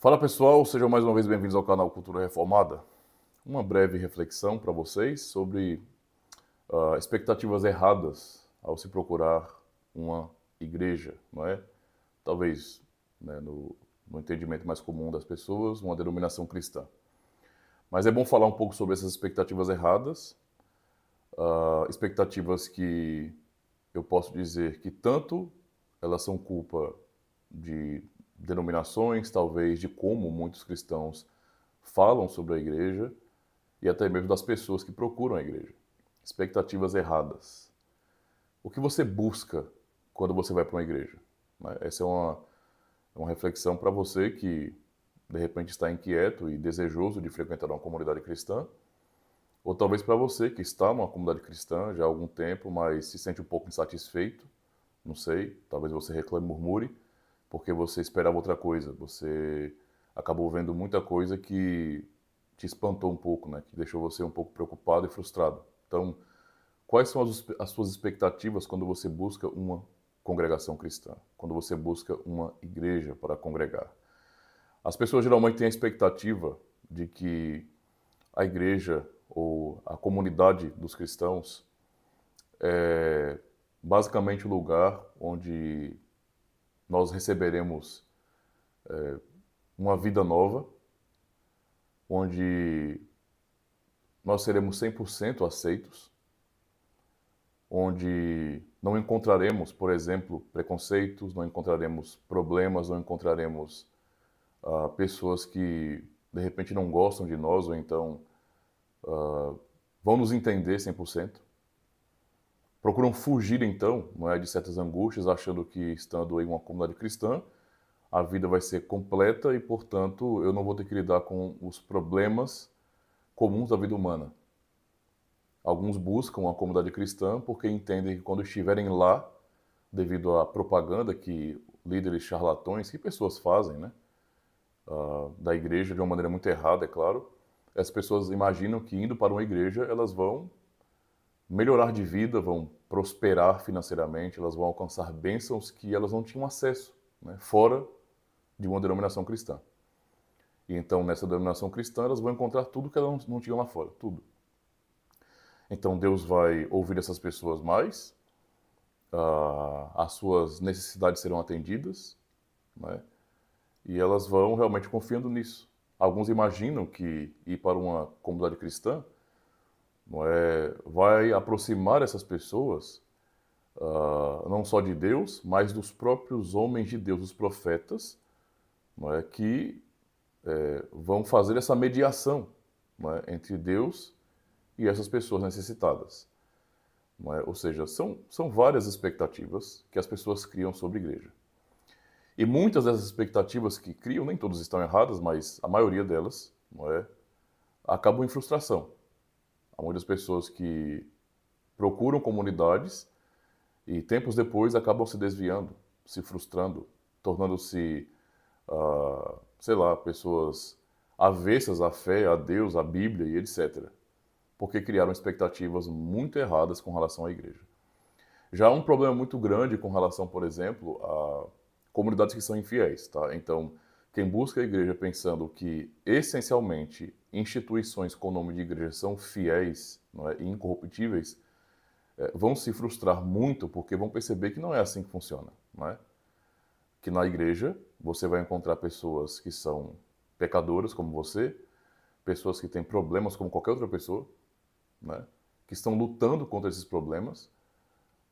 Fala pessoal, sejam mais uma vez bem-vindos ao canal Cultura Reformada. Uma breve reflexão para vocês sobre uh, expectativas erradas ao se procurar uma igreja, não é? Talvez né, no, no, entendimento mais comum das pessoas, uma denominação cristã. Mas é bom falar um pouco sobre essas expectativas erradas, uh, expectativas que eu posso dizer que tanto elas são culpa de denominações, talvez, de como muitos cristãos falam sobre a igreja e até mesmo das pessoas que procuram a igreja. Expectativas erradas. O que você busca quando você vai para uma igreja? Né? Essa é uma, é uma reflexão para você que, de repente, está inquieto e desejoso de frequentar uma comunidade cristã, ou talvez para você que está numa comunidade cristã já há algum tempo, mas se sente um pouco insatisfeito, não sei, talvez você reclame, murmure porque você esperava outra coisa, você acabou vendo muita coisa que te espantou um pouco, né? Que deixou você um pouco preocupado e frustrado. Então, quais são as, as suas expectativas quando você busca uma congregação cristã? Quando você busca uma igreja para congregar? As pessoas geralmente têm a expectativa de que a igreja ou a comunidade dos cristãos é basicamente o lugar onde nós receberemos é, uma vida nova, onde nós seremos 100% aceitos, onde não encontraremos, por exemplo, preconceitos, não encontraremos problemas, não encontraremos uh, pessoas que de repente não gostam de nós ou então uh, vão nos entender 100%. Procuram fugir então não é, de certas angústias, achando que estando em uma comunidade cristã, a vida vai ser completa e, portanto, eu não vou ter que lidar com os problemas comuns da vida humana. Alguns buscam a comunidade cristã porque entendem que quando estiverem lá, devido à propaganda que líderes charlatões, que pessoas fazem, né, uh, da igreja de uma maneira muito errada, é claro, as pessoas imaginam que indo para uma igreja elas vão melhorar de vida, vão prosperar financeiramente, elas vão alcançar bênçãos que elas não tinham acesso, né, fora de uma denominação cristã. E então, nessa denominação cristã, elas vão encontrar tudo que elas não, tinham lá fora, tudo. Então, Deus vai ouvir essas pessoas mais, uh, as suas necessidades serão atendidas, né, e elas vão realmente confiando nisso. Alguns imaginam que ir para uma comunidade cristã não é? vai aproximar essas pessoas uh, não só de Deus, mas dos próprios homens de Deus, os profetas, não é? que é, vão fazer essa mediação não é? entre Deus e essas pessoas necessitadas. Não é? Ou seja, são, são várias expectativas que as pessoas criam sobre a igreja. E muitas dessas expectativas que criam, nem todas estão erradas, mas a maioria delas, não é? acabam em frustração. Há muitas pessoas que procuram comunidades e tempos depois acabam se desviando, se frustrando, tornando-se, uh, sei lá, pessoas avessas à fé, a Deus, à Bíblia e etc. Porque criaram expectativas muito erradas com relação à igreja. Já há um problema muito grande com relação, por exemplo, a comunidades que são infiéis, tá? Então, quem busca a igreja pensando que, essencialmente, instituições com o nome de igreja são fiéis não é, e incorruptíveis, é, vão se frustrar muito porque vão perceber que não é assim que funciona. Não é? Que na igreja você vai encontrar pessoas que são pecadoras como você, pessoas que têm problemas como qualquer outra pessoa, né? que estão lutando contra esses problemas.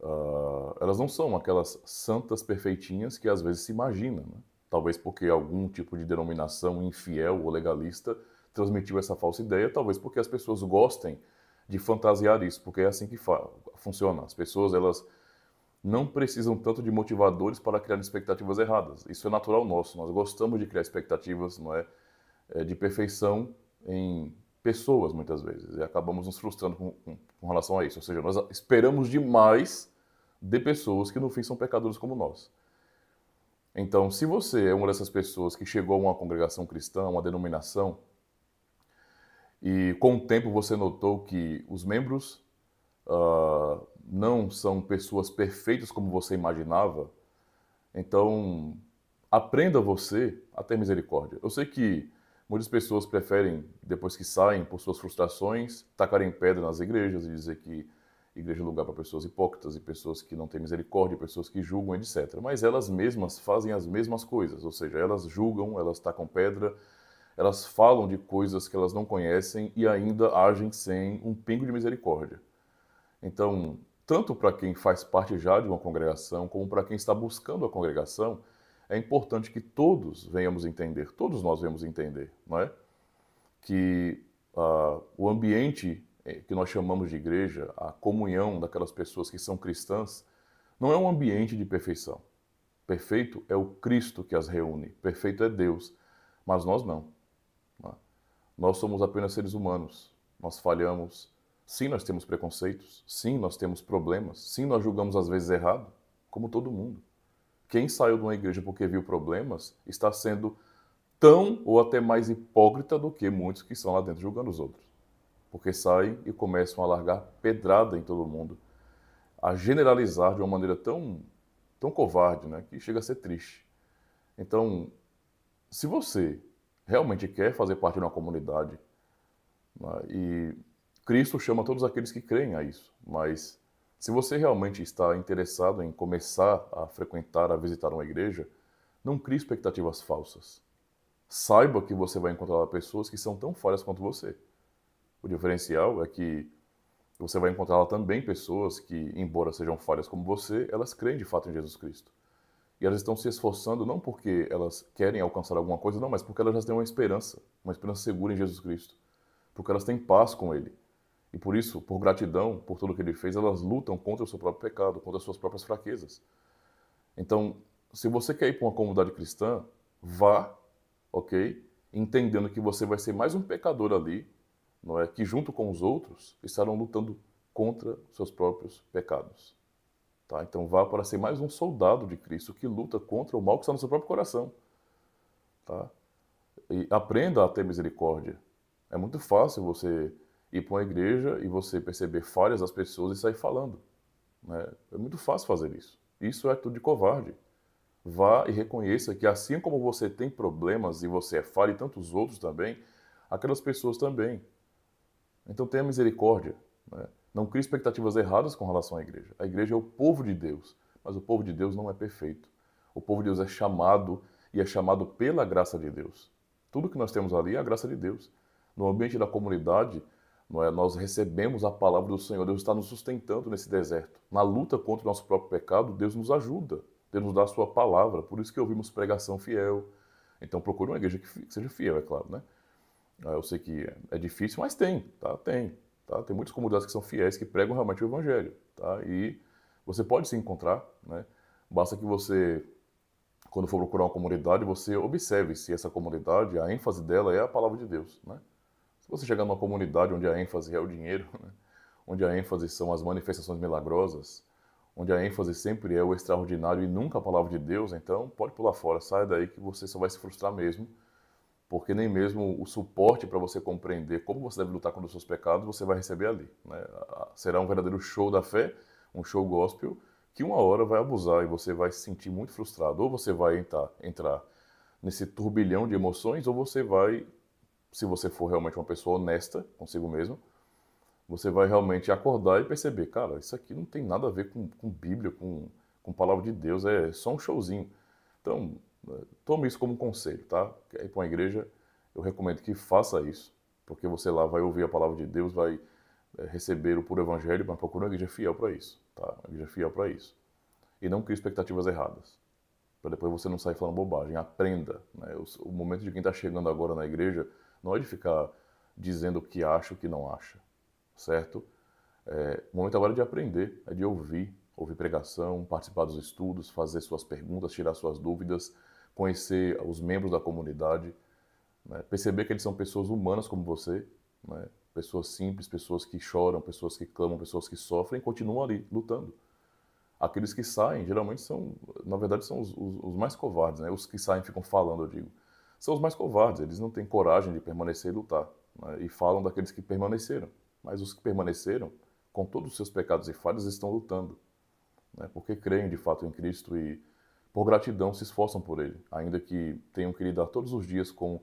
Uh, elas não são aquelas santas perfeitinhas que às vezes se imagina. Né? Talvez porque algum tipo de denominação infiel ou legalista transmitiu essa falsa ideia, talvez porque as pessoas gostem de fantasiar isso, porque é assim que funciona. As pessoas, elas não precisam tanto de motivadores para criar expectativas erradas. Isso é natural nosso. Nós gostamos de criar expectativas, não é? é, de perfeição em pessoas muitas vezes e acabamos nos frustrando com, com, com relação a isso. Ou seja, nós esperamos demais de pessoas que no fim são pecadores como nós. Então, se você é uma dessas pessoas que chegou a uma congregação cristã, uma denominação, e com o tempo você notou que os membros uh, não são pessoas perfeitas como você imaginava, então aprenda você a ter misericórdia. Eu sei que muitas pessoas preferem, depois que saem por suas frustrações, tacarem pedra nas igrejas e dizer que igreja é lugar para pessoas hipócritas e pessoas que não têm misericórdia, pessoas que julgam, etc. Mas elas mesmas fazem as mesmas coisas, ou seja, elas julgam, elas tacam pedra, elas falam de coisas que elas não conhecem e ainda agem sem um pingo de misericórdia. Então, tanto para quem faz parte já de uma congregação, como para quem está buscando a congregação, é importante que todos venhamos entender, todos nós venhamos entender, não é? Que uh, o ambiente é, que nós chamamos de igreja, a comunhão daquelas pessoas que são cristãs, não é um ambiente de perfeição. Perfeito é o Cristo que as reúne, perfeito é Deus, mas nós não. Né? Nós somos apenas seres humanos, nós falhamos. Sim, nós temos preconceitos, sim, nós temos problemas, sim, nós julgamos às vezes errado, como todo mundo. Quem saiu de uma igreja porque viu problemas está sendo tão ou até mais hipócrita do que muitos que estão lá dentro julgando os outros porque saem e começam a largar pedrada em todo mundo, a generalizar de uma maneira tão, tão covarde, né, que chega a ser triste. Então, se você realmente quer fazer parte de uma comunidade, né, e Cristo chama todos aqueles que creem a isso, mas se você realmente está interessado em começar a frequentar, a visitar uma igreja, não crie expectativas falsas. Saiba que você vai encontrar pessoas que são tão falhas quanto você. O diferencial é que você vai encontrar lá também pessoas que, embora sejam falhas como você, elas creem de fato em Jesus Cristo. E elas estão se esforçando não porque elas querem alcançar alguma coisa, não, mas porque elas já têm uma esperança, uma esperança segura em Jesus Cristo. Porque elas têm paz com Ele. E por isso, por gratidão por tudo que Ele fez, elas lutam contra o seu próprio pecado, contra as suas próprias fraquezas. Então, se você quer ir para uma comunidade cristã, vá, ok? Entendendo que você vai ser mais um pecador ali não é que junto com os outros estarão lutando contra seus próprios pecados. Tá? Então vá para ser mais um soldado de Cristo que luta contra o mal que está no seu próprio coração. Tá? E aprenda a ter misericórdia. É muito fácil você ir para uma igreja e você perceber falhas das pessoas e sair falando. Né? É muito fácil fazer isso. Isso é tudo de covarde. Vá e reconheça que assim como você tem problemas e você é falho e tantos outros também, aquelas pessoas também então tenha misericórdia. Né? Não crie expectativas erradas com relação à igreja. A igreja é o povo de Deus, mas o povo de Deus não é perfeito. O povo de Deus é chamado e é chamado pela graça de Deus. Tudo que nós temos ali é a graça de Deus. No ambiente da comunidade, é? nós recebemos a palavra do Senhor. Deus está nos sustentando nesse deserto. Na luta contra o nosso próprio pecado, Deus nos ajuda. Deus nos dá a sua palavra. Por isso que ouvimos pregação fiel. Então procure uma igreja que seja fiel, é claro, né? Né, eu sei que é difícil, mas tem, tá? Tem. Tá? Tem muitas comunidades que são fiéis, que pregam realmente o evangelho, tá? E você pode se encontrar, né? Basta que você, quando for procurar uma comunidade, você observe se essa comunidade, a ênfase dela é a palavra de Deus, né? Se você chegar numa comunidade onde a ênfase é o dinheiro, né? onde a ênfase são as manifestações milagrosas, onde a ênfase sempre é o extraordinário e nunca a palavra de Deus, então pode pular fora, sai daí que você só vai se frustrar mesmo porque nem mesmo o suporte para você compreender como você deve lutar contra os seus pecados você vai receber ali. Né? Será um verdadeiro show da fé, um show gospel, que uma hora vai abusar e você vai se sentir muito frustrado. Ou você vai entrar, entrar nesse turbilhão de emoções, ou você vai, se você for realmente uma pessoa honesta consigo mesmo, você vai realmente acordar e perceber: cara, isso aqui não tem nada a ver com, com Bíblia, com, com palavra de Deus, é só um showzinho. Então, Tome isso como conselho, tá? Ir para uma igreja, eu recomendo que faça isso, porque você lá vai ouvir a palavra de Deus, vai é, receber o puro evangelho, mas procura uma igreja fiel para isso, tá? Uma igreja fiel para isso. E não crie expectativas erradas, para depois você não sair falando bobagem. Aprenda, né? O, momento de quem está chegando agora na igreja não é de ficar dizendo o que acha, o que não acha, certo? É, o momento agora é de aprender, é de ouvir, ouvir pregação, participar dos estudos, fazer suas perguntas, tirar suas dúvidas, conhecer os membros da comunidade, né? perceber que eles são pessoas humanas como você, né? pessoas simples, pessoas que choram, pessoas que clamam, pessoas que sofrem, continuam ali lutando. Aqueles que saem, geralmente são, na verdade, são os, os, os mais covardes, né? Os que saem ficam falando, eu digo. São os mais covardes, eles não têm coragem de permanecer e lutar. Né? E falam daqueles que permaneceram. Mas os que permaneceram, com todos os seus pecados e falhas, estão lutando. Né? Porque creem de fato em Cristo e por gratidão, se esforçam por ele, ainda que tenham que lidar todos os dias com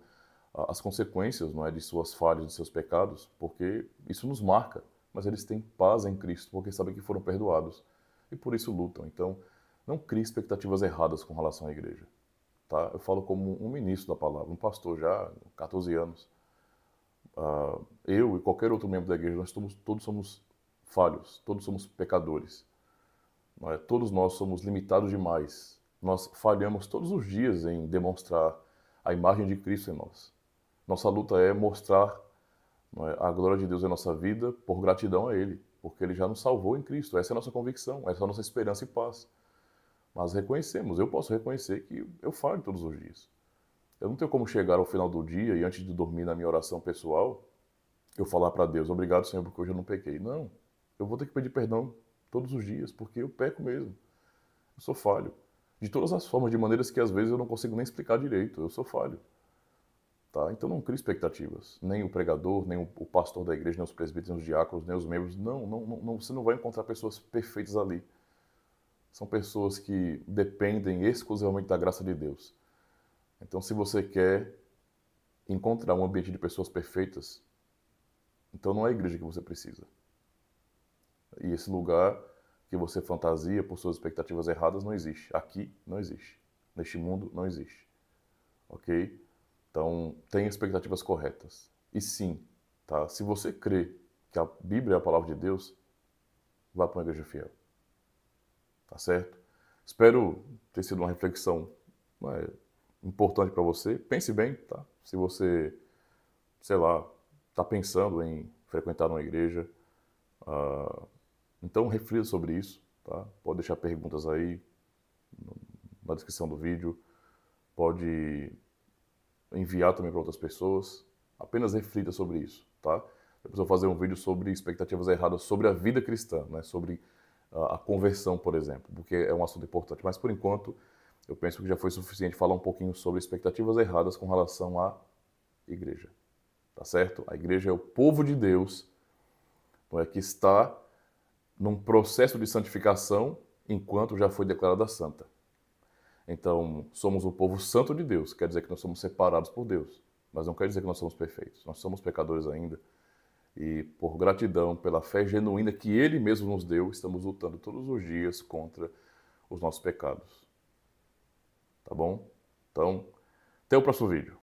ah, as consequências não é, de suas falhas, de seus pecados, porque isso nos marca. Mas eles têm paz em Cristo, porque sabem que foram perdoados e por isso lutam. Então, não crie expectativas erradas com relação à igreja. Tá? Eu falo como um ministro da palavra, um pastor já, 14 anos. Uh, eu e qualquer outro membro da igreja, nós todos, todos somos falhos, todos somos pecadores. É? Todos nós somos limitados demais nós falhamos todos os dias em demonstrar a imagem de Cristo em nós. Nossa luta é mostrar é, a glória de Deus em nossa vida por gratidão a Ele, porque Ele já nos salvou em Cristo. Essa é a nossa convicção, essa é a nossa esperança e paz. Mas reconhecemos, eu posso reconhecer que eu falho todos os dias. Eu não tenho como chegar ao final do dia e antes de dormir na minha oração pessoal, eu falar para Deus, obrigado Senhor, porque hoje eu não pequei. Não, eu vou ter que pedir perdão todos os dias, porque eu peco mesmo. Eu sou falho de todas as formas, de maneiras que às vezes eu não consigo nem explicar direito, eu sou falho. Tá? Então não crie expectativas. Nem o pregador, nem o pastor da igreja, nem os presbíteros, nem os diáconos, nem os membros. Não, não, não, você não vai encontrar pessoas perfeitas ali. São pessoas que dependem exclusivamente da graça de Deus. Então, se você quer encontrar um ambiente de pessoas perfeitas, então não é a igreja que você precisa. E esse lugar que você fantasia por suas expectativas erradas não existe. Aqui não existe. Neste mundo não existe. Ok? Então, tenha expectativas corretas. E sim, tá? se você crê que a Bíblia é a palavra de Deus, vá para uma igreja fiel. Tá certo? Espero ter sido uma reflexão é, importante para você. Pense bem, tá? Se você, sei lá, está pensando em frequentar uma igreja, uh, então reflita sobre isso, tá? Pode deixar perguntas aí na descrição do vídeo, pode enviar também para outras pessoas. Apenas reflita sobre isso, tá? Depois eu vou fazer um vídeo sobre expectativas erradas sobre a vida cristã, né? Sobre ah, a conversão, por exemplo, porque é um assunto importante. Mas por enquanto, eu penso que já foi suficiente falar um pouquinho sobre expectativas erradas com relação à igreja. Tá certo? A igreja é o povo de Deus, é que está num processo de santificação enquanto já foi declarada santa. Então, somos o povo santo de Deus, quer dizer que nós somos separados por Deus, mas não quer dizer que nós somos perfeitos. Nós somos pecadores ainda. E por gratidão pela fé genuína que ele mesmo nos deu, estamos lutando todos os dias contra os nossos pecados. Tá bom? Então, até o próximo vídeo.